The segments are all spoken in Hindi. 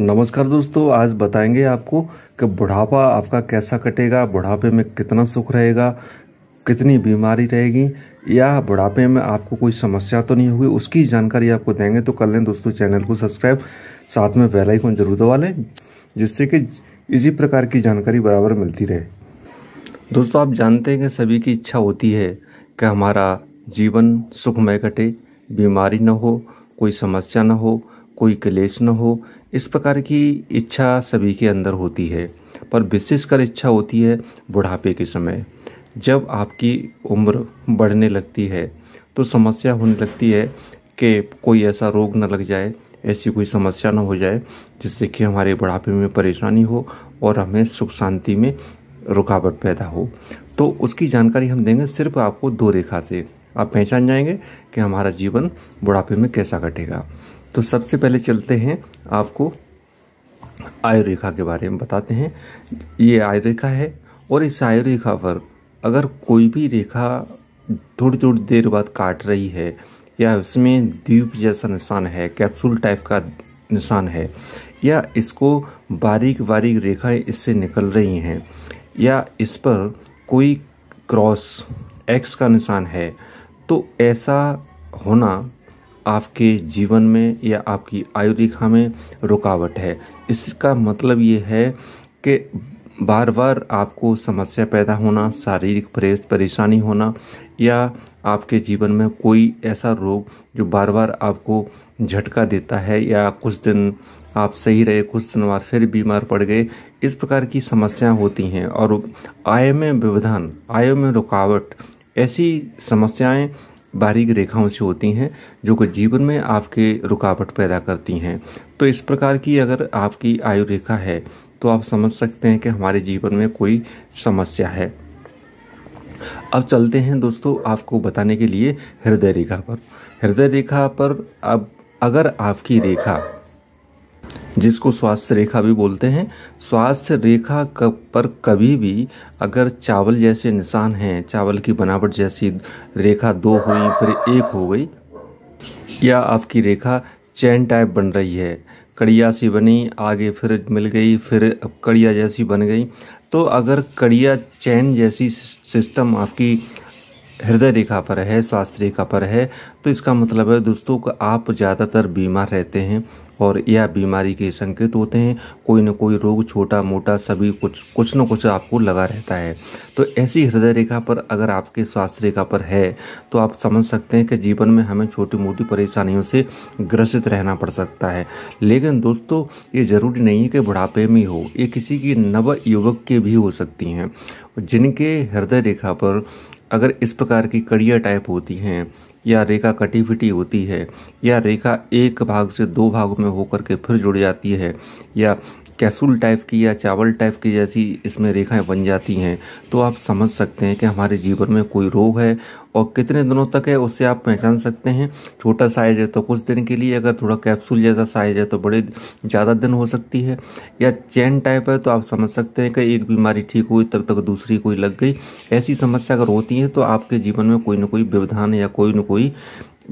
नमस्कार दोस्तों आज बताएंगे आपको कि बुढ़ापा आपका कैसा कटेगा बुढ़ापे में कितना सुख रहेगा कितनी बीमारी रहेगी या बुढ़ापे में आपको कोई समस्या तो नहीं होगी उसकी जानकारी आपको देंगे तो कर लें दोस्तों चैनल को सब्सक्राइब साथ में बेल आइकन जरूर दबा लें जिससे कि इसी प्रकार की जानकारी बराबर मिलती रहे दोस्तों आप जानते हैं कि सभी की इच्छा होती है कि हमारा जीवन सुखमय कटे बीमारी न हो कोई समस्या न हो कोई क्लेश न हो इस प्रकार की इच्छा सभी के अंदर होती है पर विशेषकर इच्छा होती है बुढ़ापे के समय जब आपकी उम्र बढ़ने लगती है तो समस्या होने लगती है कि कोई ऐसा रोग न लग जाए ऐसी कोई समस्या न हो जाए जिससे कि हमारे बुढ़ापे में परेशानी हो और हमें सुख शांति में रुकावट पैदा हो तो उसकी जानकारी हम देंगे सिर्फ आपको दो रेखा से आप पहचान जाएंगे कि हमारा जीवन बुढ़ापे में कैसा कटेगा तो सबसे पहले चलते हैं आपको आयु रेखा के बारे में बताते हैं ये आयु रेखा है और इस आयु रेखा पर अगर कोई भी रेखा थोड़ी थोड़ी देर बाद काट रही है या उसमें द्वीप जैसा निशान है कैप्सूल टाइप का निशान है या इसको बारीक बारीक रेखाएं इससे निकल रही हैं या इस पर कोई क्रॉस एक्स का निशान है तो ऐसा होना आपके जीवन में या आपकी आयु रेखा में रुकावट है इसका मतलब ये है कि बार बार आपको समस्या पैदा होना शारीरिक परेशानी होना या आपके जीवन में कोई ऐसा रोग जो बार बार आपको झटका देता है या कुछ दिन आप सही रहे कुछ दिन बाद फिर बीमार पड़ गए इस प्रकार की समस्याएं होती हैं और आय में व्यवधान आय में रुकावट ऐसी समस्याएं बारीक रेखाओं से होती हैं जो कि जीवन में आपके रुकावट पैदा करती हैं तो इस प्रकार की अगर आपकी आयु रेखा है तो आप समझ सकते हैं कि हमारे जीवन में कोई समस्या है अब चलते हैं दोस्तों आपको बताने के लिए हृदय रेखा पर हृदय रेखा पर अब अगर आपकी रेखा जिसको स्वास्थ्य रेखा भी बोलते हैं स्वास्थ्य रेखा पर कभी भी अगर चावल जैसे निशान हैं चावल की बनावट जैसी रेखा दो हुई फिर एक हो गई या आपकी रेखा चैन टाइप बन रही है कड़िया सी बनी आगे फिर मिल गई फिर कड़िया जैसी बन गई तो अगर कड़िया चैन जैसी सिस्टम आपकी हृदय रेखा पर है स्वास्थ्य रेखा पर है तो इसका मतलब है दोस्तों कि आप ज़्यादातर बीमार रहते हैं और यह बीमारी के संकेत होते हैं कोई ना कोई रोग छोटा मोटा सभी कुछ कुछ न कुछ आपको लगा रहता है तो ऐसी हृदय रेखा पर अगर आपके स्वास्थ्य रेखा पर है तो आप समझ सकते हैं कि जीवन में हमें छोटी मोटी परेशानियों से ग्रसित रहना पड़ सकता है लेकिन दोस्तों ये ज़रूरी नहीं है कि बुढ़ापे में हो ये किसी की नव युवक के भी हो सकती हैं जिनके हृदय रेखा पर अगर इस प्रकार की कड़िया टाइप होती हैं या रेखा कटी फिटी होती है या रेखा एक भाग से दो भाग में होकर के फिर जुड़ जाती है या कैप्सूल टाइप की या चावल टाइप की जैसी इसमें रेखाएं बन जाती हैं तो आप समझ सकते हैं कि हमारे जीवन में कोई रोग है और कितने दिनों तक है उससे आप पहचान सकते हैं छोटा साइज है तो कुछ दिन के लिए अगर थोड़ा कैप्सूल जैसा साइज है तो बड़े ज़्यादा दिन हो सकती है या चैन टाइप है तो आप समझ सकते हैं कि एक बीमारी ठीक हुई तब तक दूसरी कोई लग गई ऐसी समस्या अगर होती है तो आपके जीवन में कोई ना कोई व्यवधान या कोई ना कोई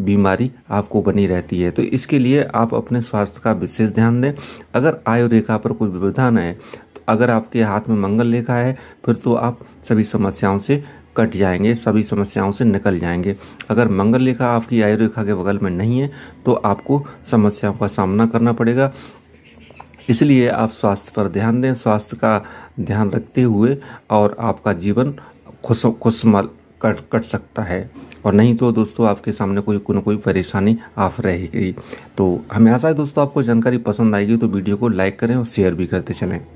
बीमारी आपको बनी रहती है तो इसके लिए आप अपने स्वास्थ्य का विशेष ध्यान दें अगर आयु रेखा पर कोई व्यवधान है तो अगर आपके हाथ में मंगल रेखा है फिर तो आप सभी समस्याओं से कट जाएंगे सभी समस्याओं से निकल जाएंगे अगर मंगल रेखा आपकी आयु रेखा के बगल में नहीं है तो आपको समस्याओं का सामना करना पड़ेगा इसलिए आप स्वास्थ्य पर ध्यान दें स्वास्थ्य का ध्यान रखते हुए और आपका जीवन खुश खुशमल कट कट सकता है और नहीं तो दोस्तों आपके सामने कोई कोई ना कोई परेशानी आप रहेगी तो हमें आशा है दोस्तों आपको जानकारी पसंद आएगी तो वीडियो को लाइक करें और शेयर भी करते चलें